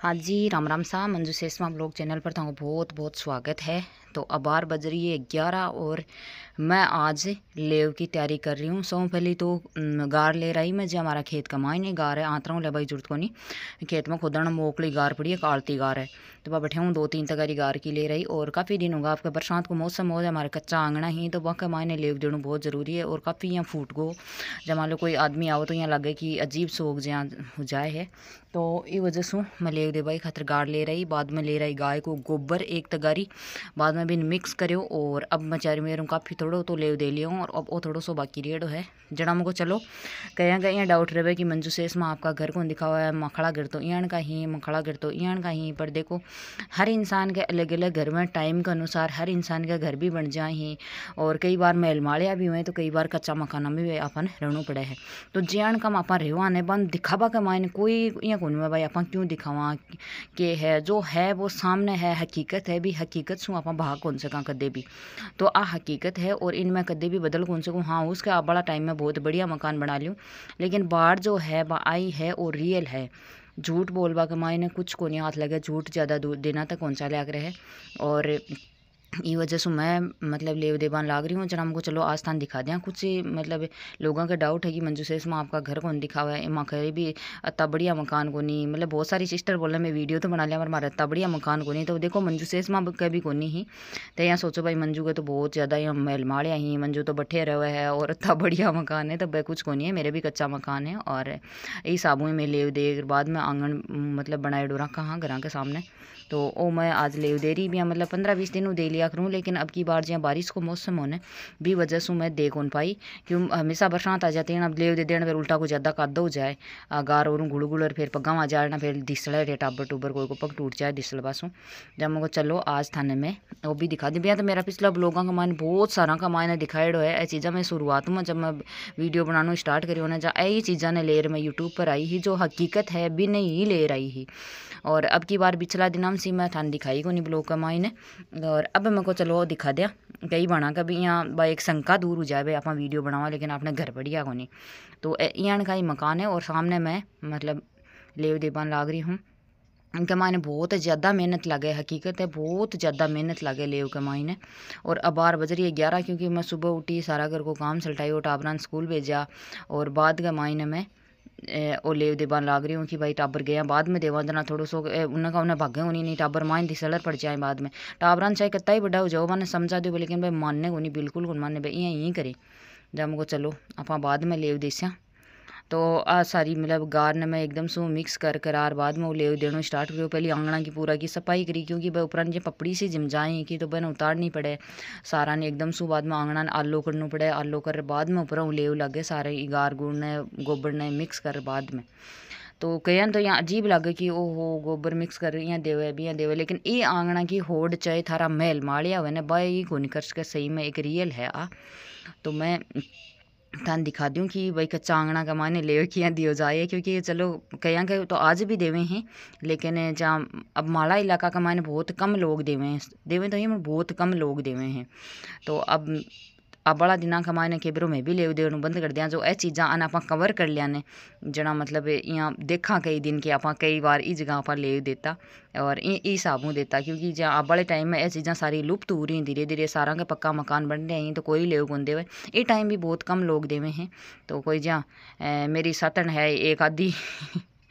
हाँ जी राम राम सा Manju सेसमा blog channel पर तुम तो बहुत बहुत स्वागत है तो अबार बज रही है ग्यारह और मैं आज लेव की तैयारी कर रही हूँ सौ पहली तो गार ले रही मैं जी हमारा खेत का नहीं गार है आंतरा हूँ ले भाई जरूरत को नहीं खेत में खुदना मोकली गार पड़ी है कालती गार है तो वह बैठे हूँ दो तीन तगारी गार की ले रही और काफ़ी दिन होगा आपका बरसात को मौसम हो जाए हमारा कच्चा आंगना ही तो वह का मायने लेव देना बहुत ज़रूरी है और काफ़ी यहाँ फूट गो जब मान लो कोई आदमी आओ तो यहाँ लगे कि अजीब सोग जहाँ हो जाए है तो ये वजह से मैं लेव दे भाई खतर गार ले रही बाद में ले रही गाय को गोबर एक तगारी बाद में में बिन मिक्स करो और अब चार मेरू काफ़ी थोड़ो तो लेव दे लियो और अब वो थोड़ा सो बाकी रेड है जड़ा मुको चलो कहीं कहीं डाउट रहे कि मंजू से माँ आपका घर कौन दिखा हुआ है मखड़ा घर तो ईण का ही मखड़ा घर तो ईण का ही पर देखो हर इंसान के अलग अलग घर में टाइम के अनुसार हर इंसान का घर भी बन जाए ही और कई बार मेलमाड़िया भी हुए तो कई बार कच्चा मखाना भी अपन रहना पड़े तो है तो जेण का आप रेवान है बन दिखावा का मायने कोई यहाँ कौन में भाई आप क्यों दिखावा के है जो है वो सामने है हकीकत है भी हकीकत सू आप कहा कौन से कहाँ कदे भी तो आ हकीकत है और इन मैं कदे भी बदल कौन से हाँ उसके आप बड़ा टाइम में बहुत बढ़िया मकान बना लूँ लेकिन बाढ़ जो है आई है और रियल है झूठ बोलवा के ने कुछ को नहीं हाथ लगे झूठ ज़्यादा देना तो कौन सा लग रहा है और ये वजह से मैं मतलब लेव देवान लाग रही हूँ जरा हमको चलो आस्थान दिखा दें कुछ मतलब लोगों का डाउट है कि मंजू सेस आपका घर कौन दिखा हुआ है माँ घर भी इतना बढ़िया मकान को नहीं मतलब बहुत सारी सिस्टर बोल रहे मैं वीडियो तो बना लिया पर मारा इतना बढ़िया मकान को नहीं तो देखो मंजू सेस माँ कभी को नहीं ही तो यहाँ सोचो भाई मंजू का तो बहुत ज़्यादा यहाँ महल माड़े ही मंजू तो बैठे रहे है और इतना बढ़िया मकान है तो वह कुछ को नहीं है मेरे भी कच्चा मकान है और यही साबु में लेव दे बाद में आंगन मतलब बनाए डोरा कहाँ घर के सामने तो वो मैं आज लेव दे रही भी मतलब पंद्रह बीस दिन वो दे लिया लिया करूँ लेकिन अब की बार जहाँ बारिश को मौसम होने भी वजह से मैं दे कौन पाई क्यों हमेशा बरसात आ जाती है अब लेव दे देना फिर उल्टा को ज़्यादा कद हो जाए गार और गुड़ गुड़ और फिर पग्गा आ जाए ना फिर दिसल है टाबर टूबर कोई को पग टूट जाए दिसल पासों जब मैं चलो आज थाने में वो भी दिखा दी भैया तो मेरा पिछला ब्लॉगों का मन बहुत सारा का मैंने दिखाएड़ो है ऐसी चीज़ा मैं शुरुआत में जब मैं वीडियो बनाना स्टार्ट करी होने जा यही चीज़ा ने लेर मैं यूट्यूब पर आई ही जो हकीकत है भी नहीं लेर आई ही और अब की बार पिछला दिन हम सी मैं थान दिखाई को नहीं ब्लॉग का मायने और अब पे मेरे को चलो दिखा दिया कई बना का भी भाई एक शंका दूर हो जाए भाई आप वीडियो बनावा लेकिन आपने घर बढ़िया को नहीं तो यहाँ का ही मकान है और सामने मैं मतलब लेव देवान लाग रही हूँ इनके मायने बहुत ज़्यादा मेहनत लगे हकीकत है बहुत ज़्यादा मेहनत लगे लेव के मायने और अब बार बज रही है ग्यारह क्योंकि मैं सुबह उठी सारा घर को काम सलटाई और टाबरान स्कूल भेजा और बाद के मायने में ओल्लै दे बाद लाग रही हूँ कि भाई टाबर गया बाद में देवा देना थोड़ा सो उन्हें उनका उन्हें भागे होनी नहीं टाबर मान दी सलर पड़ जाए बाद में टाबरान चाहे कत्ता ही बड़ा हो जाओ मैंने समझा दो लेकिन भाई मानने को नहीं बिल्कुल को मानने भाई इं यहीं करे जब मुझे चलो आप बाद में लेव देसा तो आ सारी मतलब गार ने मैं एकदम सो मिक्स कर कर करार बाद में ले देना स्टार्ट करो पहले आंगणा की पूरा की सफाई करी क्योंकि भाई उपरान जो पपड़ी सी जाए कि तो बहन उतारनी पड़े सारा ने एकदम सो बाद में आंगणा ने आलो करना पड़े आलो कर बाद में उपरा ले लगे सारे गार गुड़ ने गोबर ने मिक्स कर बाद में तो कहन तो यहाँ अजीब लगे कि ओ हो गोबर मिक्स कर रही देवे भी या देवे लेकिन ये आंगना की होड़ चाहे थारा महल माड़िया हुए ना बाई ये कोनी सही में एक रियल है आ तो मैं थान दिखा दूँ कि भाई कच्चा का माने ले किया दियो जाए क्योंकि चलो कहीं कहीं तो आज भी देवे हैं लेकिन जहाँ अब माला इलाका का माने बहुत कम लोग देवे हैं देवे तो ये बहुत कम लोग देवे हैं तो अब आप बड़ा दिनांक हम के खेबरों में भी ले देने बंद कर दिया जो ए चीज़ा आने आप कवर कर लिया ने जना मतलब इं देखा कई दिन के आप कई बार इस जगह आप ले देता और हिसाब में देता क्योंकि जो आप वाले टाइम में यह चीज़ा सारी लुप्त हो रही हैं धीरे धीरे सारा के पक्का मकान बन रहे हैं तो कोई ले कौन हुए ये टाइम भी बहुत कम लोग देवे हैं तो कोई जहाँ मेरी सतन है एक आधी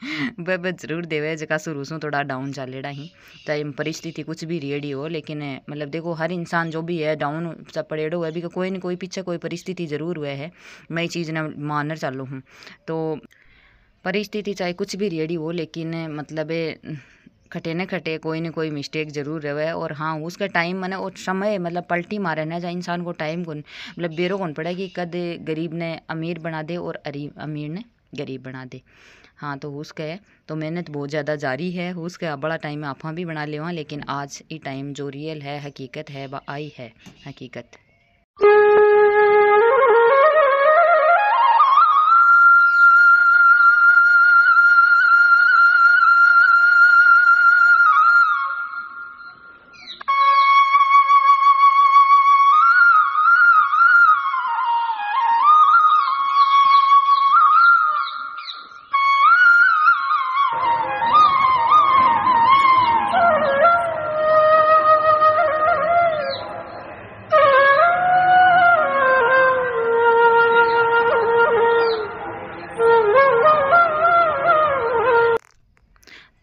वह ज़रूर देवे जका शुरू से थोड़ा डाउन रहा ही तो परिस्थिति कुछ भी रेडी हो लेकिन मतलब देखो हर इंसान जो भी है डाउन सब पड़ेड़ो हुआ भी कोई ना कोई पीछे कोई परिस्थिति ज़रूर हुआ है मैं ये चीज़ ना मानर चालू हूँ तो परिस्थिति चाहे कुछ भी रेडी हो लेकिन मतलब खटे न खटे कोई ना कोई मिस्टेक जरूर रहे और हाँ उसका टाइम मैंने और समय मतलब पलटी मारे ना जहाँ इंसान को टाइम कौन मतलब बेरो कौन पड़े कि कद गरीब ने अमीर बना दे और अरीब अमीर ने गरीब बना दे हाँ तो हो सके तो मेहनत बहुत ज़्यादा जारी है हो सके बड़ा टाइम आप भी बना ले लेकिन आज ये टाइम जो रियल है हकीकत है व आई है हकीकत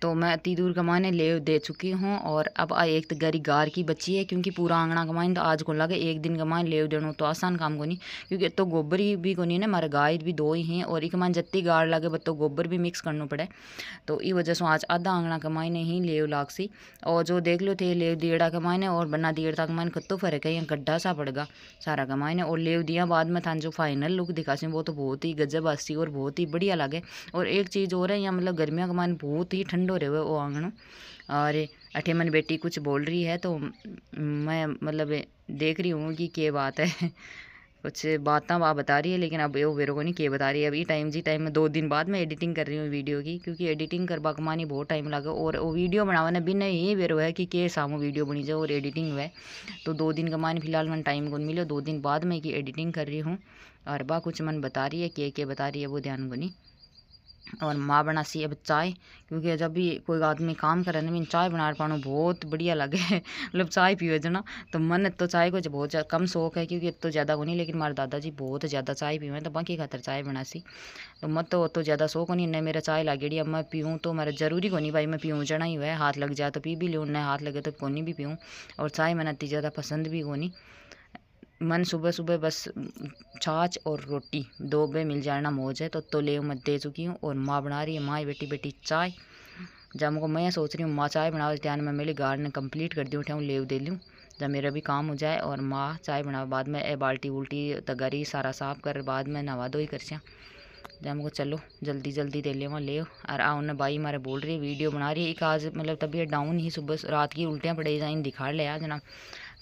तो मैं अति दूर कमाने ले दे चुकी हूँ और अब एक तो गरी गार की बची है क्योंकि पूरा आंगना कमाएं तो आज को लगे एक दिन कमाए ले देना तो आसान काम को नहीं क्योंकि तो गोबर ही भी को नहीं ना मारे गाय भी दो ही हैं और एक कमाइन जत्ती गाड़ लगे बत तो गोबर भी मिक्स करना पड़े तो ई वजह से आज आधा आंगना कमाइने ही ले लाग सी और जो देख लो थे लेव देड़ा कमाइने और बना देड़ता कमाइन कत्तो फर्क है यहाँ गड्ढा सा पड़गा सारा कमाइने और लेव दिया बाद में थान जो फाइनल लुक दिखा सी वो तो बहुत ही गजब हंसी और बहुत ही बढ़िया लगे और एक चीज़ और है यहाँ मतलब गर्मियाँ कमाने बहुत ही ठंड रहे हुए वो आंगणो और अठे मन बेटी कुछ बोल रही है तो मैं मतलब देख रही हूँ कि क्या बात है कुछ बात वहाँ बता रही है लेकिन अब वो मेरे को नहीं के बता रही है अभी टाइम जी टाइम में दो दिन बाद मैं एडिटिंग कर रही हूँ वीडियो की क्योंकि एडिटिंग करवा कमानी बहुत टाइम लगा और वो वीडियो बनावाना बिना ये बेरो है कि के सामो वीडियो बनी जाए और एडिटिंग हुआ है तो दो दिन का मान फिलहाल मन टाइम को मिले दो दिन बाद मैं एडिटिंग कर रही हूँ और बा कुछ मन बता रही है के के बता रही है वो ध्यान को नहीं और माँ बना सी अब चाय क्योंकि जब भी कोई आदमी काम करे ना मैंने चाय बना पाना बहुत बढ़िया लगे मतलब चाय पीवे जना तो मन तो चाय को बहुत कम शौक है क्योंकि तो ज़्यादा को नहीं लेकिन मारे दादाजी बहुत ज़्यादा चाय पीवे तो बाकी खातर चाय बना सी तो मत तो तो ज़्यादा शौक नहीं ना मेरा चाय लागेड़ी अब मैं पीऊँ तो मेरा जरूरी को नहीं भाई मैं पीऊँ जना ही हुआ हाथ लग जाए तो पी भी लूँ ना हाथ लगे तो को भी पीऊँ और चाय मैंने इतनी ज़्यादा पसंद भी कोनी मन सुबह सुबह बस छाछ और रोटी दो बे मिल जाना मौज है तो तो ले मैं दे चुकी हूँ और माँ बना रही है माँ बेटी बेटी चाय जब को मैं सोच रही हूँ माँ चाय बनाओ ध्यान में मेरी गार्डन कंप्लीट कर दी उठाऊँ लेव दे लूँ जब मेरा भी काम हो जाए और माँ चाय बना बाद में ए बाल्टी उल्टी तगरी तो सारा साफ कर बाद में नवा दो ही कर सियाँ जब हमको चलो जल्दी जल्दी दे लेवा ले और आ उन्हें भाई मारे बोल रही है वीडियो बना रही है एक आज मतलब तबीयत डाउन ही सुबह रात की उल्टियाँ पड़े जाए दिखा ले आज ना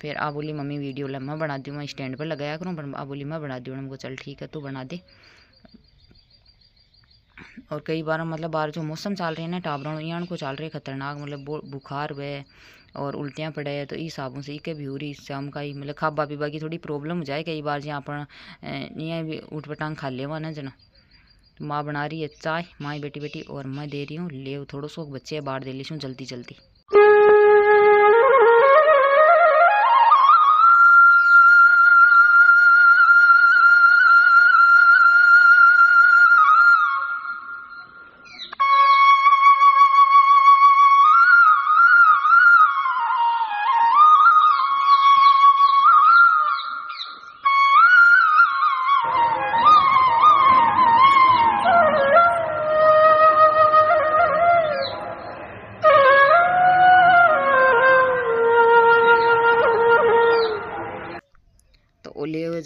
फिर आ बोली मम्मी वीडियो मैं बना दूँ मैं स्टैंड पर लगाया करूँ पर आ बोली मैं बना हूँ हमको चल ठीक है तू बना दे और कई बार मतलब बार जो मौसम चल रहे हैं ना टाबरों यहाँ को चल रहे खतरनाक मतलब बुखार हुए और उल्टियाँ पड़े तो इस साबुन से के भी हो रही शाम का ही मतलब खाबा पीबा की थोड़ी प्रॉब्लम हो जाए कई बार जी अपन भी उठ पटांग खा लेवा ना जना तो माँ बना रही है चाय माँ बेटी बेटी और मैं दे रही हूँ ले थोड़ा सो बच्चे बाहर दे ली जल्दी जल्दी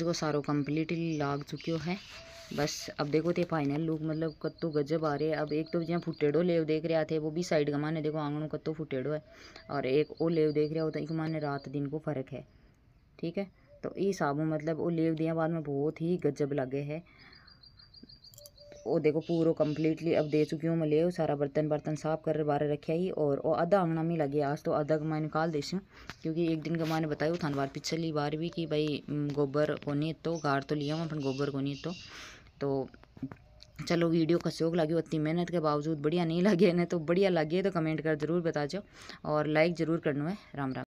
देखो सारो कम्प्लीटली लाग चुको है बस अब देखो थे फाइनल लुक मतलब कत्तो गजब आ रहे हैं अब एक तो जहाँ फुटेड़ो लेव देख रहे थे वो भी साइड का माने देखो आंगनों कत्तो फुटेड़ो है और एक वो लेव देख रहा हो तो एक माने रात दिन को फ़र्क है ठीक है तो ये साबुन मतलब वो लेव दिया बाद में बहुत ही गजब लगे है वो देखो पूरा कंप्लीटली अब दे चुकी हूँ मैं ले सारा बर्तन बर्तन साफ कर बारे रखे ही और वो आधा आंगना में लगे आज तो आधा मैं निकाल देसी क्योंकि एक दिन का मैंने बताया थान बार पिछली बार भी कि भाई गोबर को नहीं तो गार तो लिया हूँ अपन गोबर को नहीं तो तो चलो वीडियो का शौक लगे उतनी मेहनत के बावजूद बढ़िया नहीं लगे ना तो बढ़िया लगे तो कमेंट कर जरूर बता दो और लाइक ज़रूर करना है राम राम